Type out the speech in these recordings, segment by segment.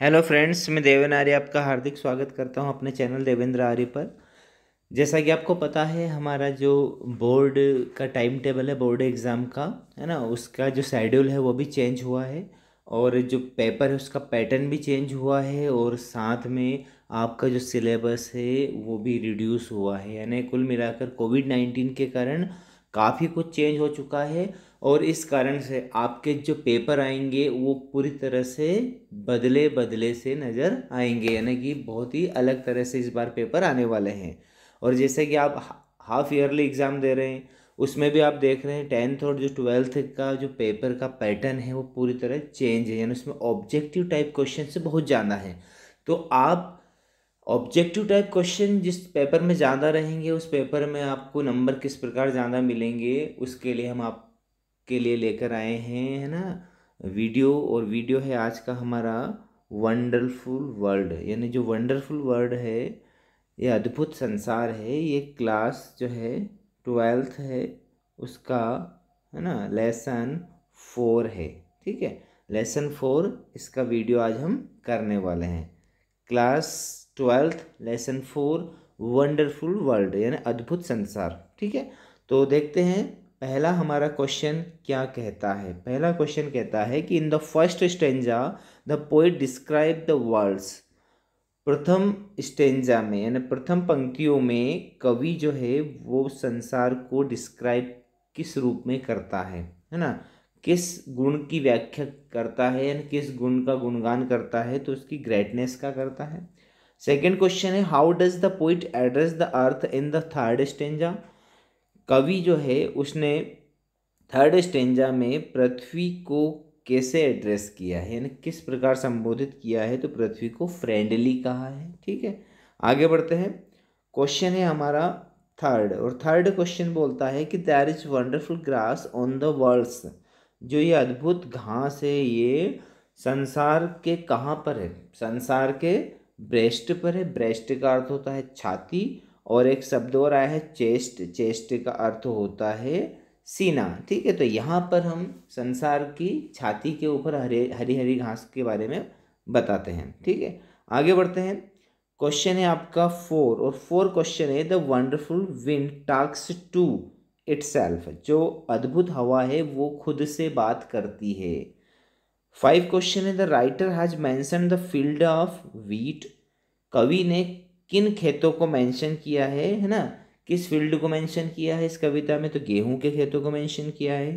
hello friends मैं देवेंद्र आर्य आपका हार्दिक स्वागत करता हूं अपने चैनल देवेंद्र आर्य पर जैसा कि आपको पता है हमारा जो बोर्ड का टाइम टेबल है बोर्ड एग्ज़ाम का है ना उसका जो शेड्यूल है वो भी चेंज हुआ है और जो पेपर है उसका पैटर्न भी चेंज हुआ है और साथ में आपका जो सिलेबस है वो भी रिड्यूस हुआ है यानी कुल मिलाकर कोविड नाइन्टीन के कारण काफ़ी कुछ चेंज हो चुका है और इस कारण से आपके जो पेपर आएंगे वो पूरी तरह से बदले बदले से नज़र आएंगे यानी कि बहुत ही अलग तरह से इस बार पेपर आने वाले हैं और जैसे कि आप हाफ ईयरली एग्ज़ाम दे रहे हैं उसमें भी आप देख रहे हैं टेंथ और जो ट्वेल्थ का जो पेपर का पैटर्न है वो पूरी तरह चेंज है यानी उसमें ऑब्जेक्टिव टाइप क्वेश्चन से बहुत ज़्यादा है तो आप ऑब्जेक्टिव टाइप क्वेश्चन जिस पेपर में ज़्यादा रहेंगे उस पेपर में आपको नंबर किस प्रकार ज़्यादा मिलेंगे उसके लिए हम आपके लिए लेकर आए हैं है ना वीडियो और वीडियो है आज का हमारा वंडरफुल वर्ल्ड यानी जो वंडरफुल वर्ल्ड है ये अद्भुत संसार है ये क्लास जो है ट्वेल्थ है उसका है ना लेसन फोर है ठीक है लेसन फोर इसका वीडियो आज हम करने वाले हैं class twelfth lesson four wonderful world यानी अद्भुत संसार ठीक है तो देखते हैं पहला हमारा क्वेश्चन क्या कहता है पहला क्वेश्चन कहता है कि in the first stanza the poet describe the world's प्रथम स्टेंजा में यानी प्रथम पंक्तियों में कवि जो है वो संसार को डिस्क्राइब किस रूप में करता है है ना किस गुण की व्याख्या करता है यानी किस गुण का गुणगान करता है तो उसकी ग्रेटनेस का करता है सेकेंड क्वेश्चन है how does the poet address the earth in the third stanza कवि जो है उसने थर्ड स्टेंजा में पृथ्वी को कैसे एड्रेस किया है यानी किस प्रकार संबोधित किया है तो पृथ्वी को फ्रेंडली कहा है ठीक है आगे बढ़ते हैं क्वेश्चन है हमारा थर्ड और थर्ड क्वेश्चन बोलता है कि there is wonderful grass on the world's जो ये अद्भुत घास है ये संसार के कहाँ पर है संसार के ब्रेस्ट पर है ब्रेस्ट का अर्थ होता है छाती और एक शब्द और आया है चेस्ट चेस्ट का अर्थ होता है सीना ठीक है तो यहाँ पर हम संसार की छाती के ऊपर हरे हरी हरी घास के बारे में बताते हैं ठीक है आगे बढ़ते हैं क्वेश्चन है आपका फोर और फोर क्वेश्चन है the wonderful wind talks to itself जो अद्भुत हवा है वो खुद से बात करती है फाइव क्वेश्चन है the writer has mention the field of wheat कवि ने किन खेतों को मैंशन किया है है ना किस फील्ड को मैंशन किया है इस कविता में तो गेहूं के खेतों को मैंशन किया है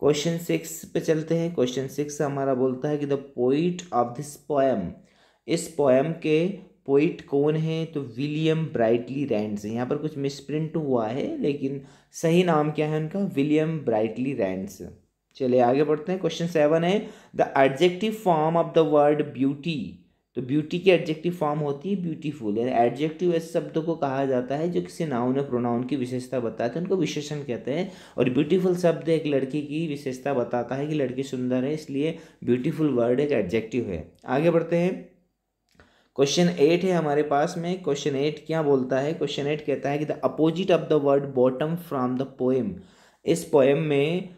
क्वेश्चन सिक्स पे चलते हैं क्वेश्चन सिक्स हमारा बोलता है कि the poet of this poem इस पोएम के पोइट कौन है तो विलियम ब्राइटली रैंड्स यहाँ पर कुछ मिसप्रिंट हुआ है लेकिन सही नाम क्या है उनका विलियम ब्राइटली रैंडस चलिए आगे बढ़ते हैं क्वेश्चन सेवन है the adjective form of the word beauty तो ब्यूटी की एडजेक्टिव फॉर्म होती है ब्यूटीफुल यानी एडजेक्टिव ऐसे शब्द को कहा जाता है जो किसी नाउन या प्रोनाउन की विशेषता बताते हैं उनको विशेषण कहते हैं और ब्यूटीफुल शब्द एक लड़की की विशेषता बताता है कि लड़की सुंदर है इसलिए ब्यूटीफुल वर्ड एक एडजेक्टिव है आगे बढ़ते हैं क्वेश्चन एट है हमारे पास में क्वेश्चन एट क्या बोलता है क्वेश्चन एट कहता है कि the opposite of the word bottom from the poem इस पोएम में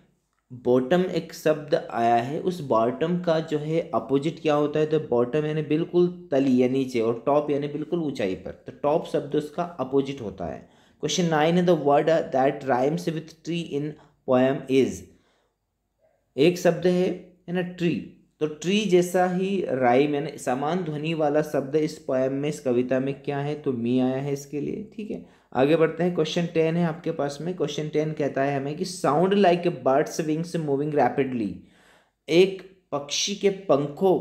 बॉटम एक शब्द आया है उस बॉटम का जो है अपोजिट क्या होता है तो बॉटम यानी बिल्कुल तली या नीचे और टॉप यानी बिल्कुल ऊंचाई पर तो टॉप शब्द उसका अपोजिट होता है क्वेश्चन नाइन है the word that rhymes with tree in poem is एक शब्द है है ना ट्री तो ट्री जैसा ही राइम यानी समान ध्वनि वाला शब्द इस पोएम में इस कविता में क्या है तो मी आया है इसके लिए ठीक है आगे बढ़ते हैं क्वेश्चन टेन है आपके पास में क्वेश्चन टेन कहता है हमें कि sound like a bird's wings moving rapidly एक पक्षी के पंखों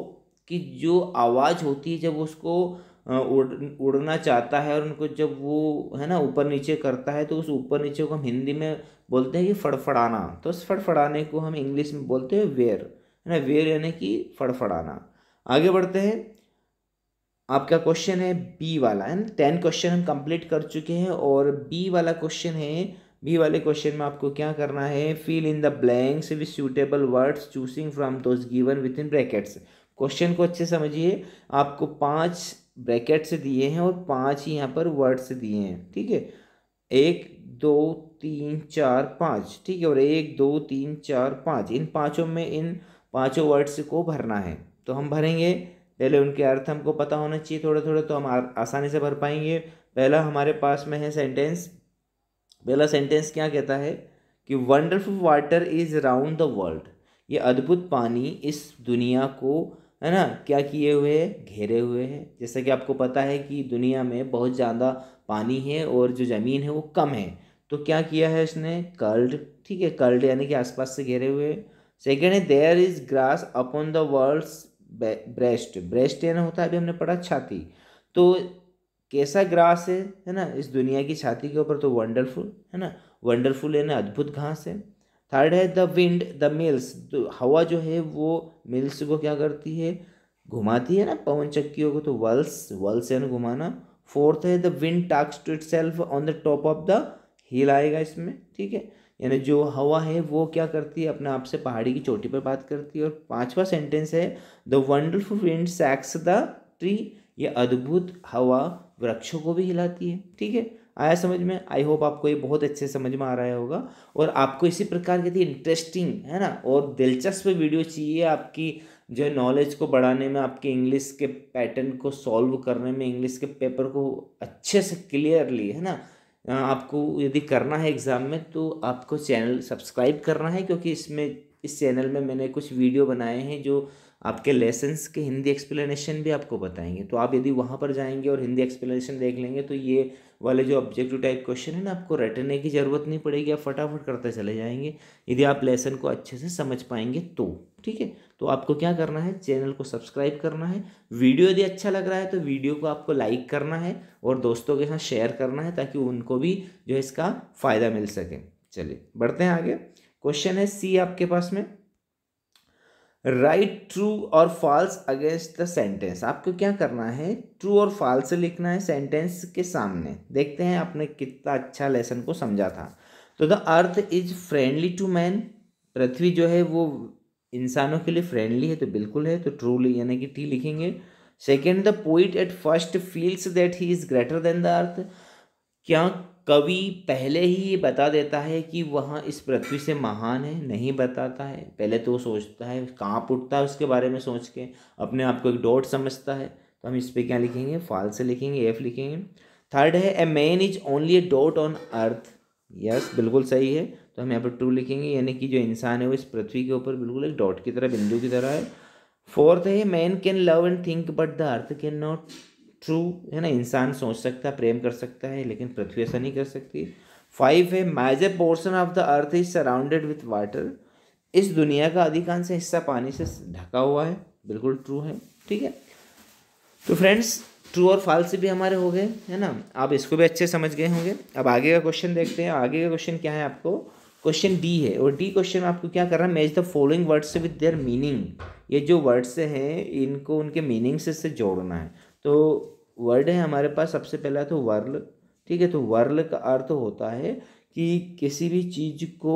की जो आवाज़ होती है जब उसको उड़ उड़ना चाहता है और उनको जब वो है ना ऊपर नीचे करता है तो उस ऊपर नीचे को हम हिंदी में बोलते हैं कि फड़फड़ाना तो उस फड़फड़ाने को हम इंग्लिश में बोलते हैं वेयर है ना वेयर यानी कि फड़फड़ाना आगे बढ़ते हैं आपका क्वेश्चन है बी वाला है ना टेन क्वेश्चन हम कंप्लीट कर चुके हैं और बी वाला क्वेश्चन है बी वाले क्वेश्चन में आपको क्या करना है fill in the blanks with suitable words choosing from those given within brackets question को अच्छे समझिए आपको पांच ब्रैकेट्स दिए हैं और पांच ही यहाँ पर वर्ड्स दिए हैं ठीक है एक दो तीन चार पाँच ठीक है और एक दो तीन चार पाँच इन पाँचों में इन पाँचों वर्ड्स को भरना है तो हम भरेंगे पहले उनके अर्थ हमको पता होना चाहिए थोड़े थोड़े तो हम आसानी से भर पाएंगे पहला हमारे पास में है सेंटेंस पहला सेंटेंस क्या कहता है कि wonderful water is round the world ये अद्भुत पानी इस दुनिया को है ना क्या किए हुए है घेरे हुए हैं जैसा कि आपको पता है कि दुनिया में बहुत ज़्यादा पानी है और जो ज़मीन है वो कम है तो क्या किया है इसने कर्ल्ड ठीक है कर्ल्ड यानी कि आसपास से घेरे हुए सेकेंड है there is grass upon the world's breast breast है ना होता है अभी हमने पढ़ा छाती तो कैसा ग्रास है है ना इस दुनिया की छाती के ऊपर तो वंडरफुल है ना वंडरफुल है ना अद्भुत घास है थर्ड है द विंड द मिल्स तो हवा जो है वो मिल्स को क्या करती है घुमाती है ना पवन चक्कियों को तो वल्स वल्स है ना घुमाना फोर्थ है the wind talks to itself on the top of the hill आएगा इसमें ठीक है यानी जो हवा है वो क्या करती है अपने आप से पहाड़ी की चोटी पर बात करती है और पांचवा सेंटेंस है the wonderful wind shakes the tree ये अद्भुत हवा वृक्षों को भी हिलाती है ठीक है आया समझ में आई होप आपको ये बहुत अच्छे समझ में आ रहा होगा और आपको इसी प्रकार की इंटरेस्टिंग है ना और दिलचस्प वीडियो चाहिए आपकी जो नॉलेज को बढ़ाने में आपके इंग्लिश के पैटर्न को सॉल्व करने में इंग्लिश के पेपर को अच्छे से क्लियरली है ना आपको यदि करना है एग्ज़ाम में तो आपको चैनल सब्सक्राइब करना है क्योंकि इसमें इस चैनल में मैंने कुछ वीडियो बनाए हैं जो आपके लेसन्स के हिंदी एक्सप्लेनेशन भी आपको बताएंगे तो आप यदि वहाँ पर जाएंगे और हिंदी एक्सप्लेनेशन देख लेंगे तो ये वाले जो ऑब्जेक्टिव टाइप क्वेश्चन है ना आपको रटने की ज़रूरत नहीं पड़ेगी आप फटाफट करते चले जाएंगे यदि आप लेसन को अच्छे से समझ पाएंगे तो ठीक है तो आपको क्या करना है चैनल को सब्सक्राइब करना है वीडियो यदि अच्छा लग रहा है तो वीडियो को आपको लाइक करना है और दोस्तों के साथ शेयर करना है ताकि उनको भी जो है इसका फ़ायदा मिल सके चलिए बढ़ते हैं आगे क्वेश्चन है सी आपके पास में राइट ट्रू और फॉल्स अगेंस्ट द सेंटेंस आपको क्या करना है ट्रू और फॉल्स लिखना है सेंटेंस के सामने देखते हैं आपने कितना अच्छा लेसन को समझा था तो the earth is friendly to man पृथ्वी जो है वो इंसानों के लिए फ्रेंडली है तो बिल्कुल है तो ट्रू यानी कि टी लिखेंगे second the poet at first feels that he is greater than the earth क्या कवि पहले ही ये बता देता है कि वह इस पृथ्वी से महान है नहीं बताता है पहले तो वो सोचता है कहाँ उठता है उसके बारे में सोच के अपने आप को एक डॉट समझता है तो हम इस पर क्या लिखेंगे फाल से लिखेंगे एफ लिखेंगे थर्ड है a man is only a dot on earth yes बिल्कुल सही है तो हम यहाँ पर ट्रू लिखेंगे यानी कि जो इंसान है वो इस पृथ्वी के ऊपर बिल्कुल एक डॉट की तरह बिंदु की तरह है फोर्थ है man can love and think but the earth can not true है ना इंसान सोच सकता है प्रेम कर सकता है लेकिन पृथ्वी ऐसा नहीं कर सकती फाइव है major portion of the earth is surrounded with water इस दुनिया का अधिकांश हिस्सा पानी से ढका हुआ है बिल्कुल ट्रू है ठीक है तो फ्रेंड्स ट्रू और फाल्स भी हमारे हो गए है ना आप इसको भी अच्छे समझ गए होंगे अब आगे का क्वेश्चन देखते हैं आगे का क्वेश्चन क्या है आपको क्वेश्चन डी है और डी क्वेश्चन में आपको क्या करना है match the following words with their meaning ये जो वर्ड्स हैं इनको उनके मीनिंग से, से जोड़ना है तो वर्ड है हमारे पास सबसे पहला तो वर्ल ठीक है तो वर्ल का अर्थ होता है कि किसी भी चीज़ को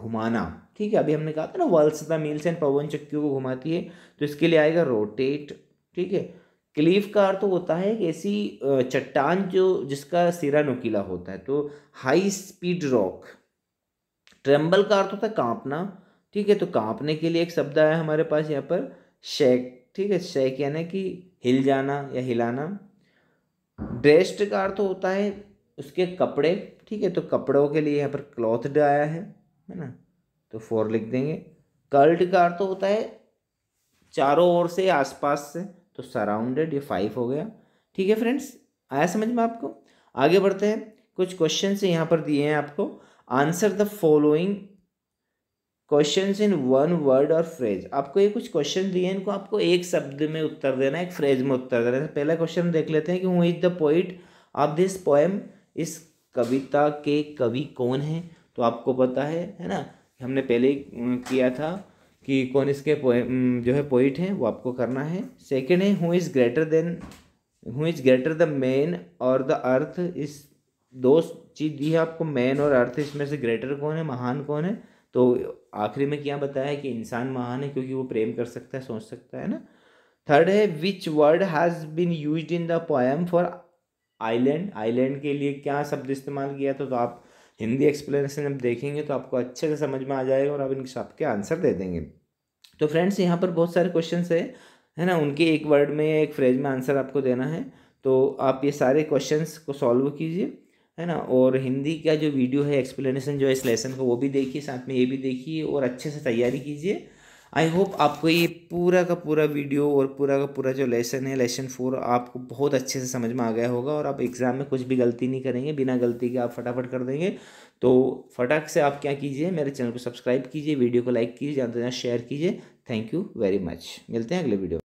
घुमाना ठीक है अभी हमने कहा था ना वर्ल्स द मील्स एंड पवन चक्कियों को घुमाती है तो इसके लिए आएगा रोटेट ठीक है क्लीफ का अर्थ होता है एक ऐसी चट्टान जो जिसका सिरा नुकीला होता है तो हाई स्पीड रॉक ट्रेम्बल का अर्थ होता है कांपना ठीक है तो कांपने के लिए एक शब्द आया हमारे पास यहाँ पर शेक ठीक है शेक यानी कि हिल जाना या हिलाना ड्रेस्ड का अर्थ तो होता है उसके कपड़े ठीक है तो कपड़ों के लिए यहाँ पर क्लॉथ आया है है ना तो फोर लिख देंगे कर्ल्ड का अर्थ तो होता है चारों ओर से आसपास से तो सराउंडेड ये फाइव हो गया ठीक है फ्रेंड्स आया समझ में आपको आगे बढ़ते हैं कुछ क्वेश्चन यहाँ पर दिए हैं आपको answer the following question in one word or phrase आपको ये कुछ क्वेश्चन दिए हैं इनको आपको एक शब्द में उत्तर देना एक फ्रेज में उत्तर देना है तो पहला क्वेश्चन देख लेते हैं कि who is the poet of this poem इस कविता के कवि कौन है तो आपको पता है है ना हमने पहले किया था कि कौन इसके जो है पोइट हैं वो आपको करना है सेकेंड है who is greater than who is greater the man or the earth इस दो चीज़ दी है आपको मैन और अर्थ इसमें से ग्रेटर कौन है महान कौन है तो आखिरी में क्या बताया कि इंसान महान है क्योंकि वो प्रेम कर सकता है सोच सकता है ना थर्ड है which word has been use in the poem for island island के लिए क्या शब्द इस्तेमाल किया तो, तो आप हिंदी एक्सप्लेनेशन जब देखेंगे तो आपको अच्छे से समझ में आ जाएगा और आप इन शब्द के आंसर दे देंगे तो फ्रेंड्स यहाँ पर बहुत सारे क्वेश्चन है है ना उनके एक वर्ड में एक फ्रेज में आंसर आपको देना है तो आप ये सारे क्वेश्चंस को सॉल्व कीजिए है ना और हिंदी का जो वीडियो है एक्सप्लेनेशन जो है इस लेसन को वो भी देखिए साथ में ये भी देखिए और अच्छे से तैयारी कीजिए आई होप आपको ये पूरा का पूरा वीडियो और पूरा का पूरा जो लेसन है लेसन फोर आपको बहुत अच्छे से समझ में आ गया होगा और आप एग्ज़ाम में कुछ भी गलती नहीं करेंगे बिना गलती के आप फटाफट कर देंगे तो फटाक से आप क्या कीजिए मेरे चैनल को सब्सक्राइब कीजिए वीडियो को लाइक कीजिए ज़्यादा से ज़्यादा शेयर कीजिए थैंक यू वेरी मच मिलते हैं अगले वीडियो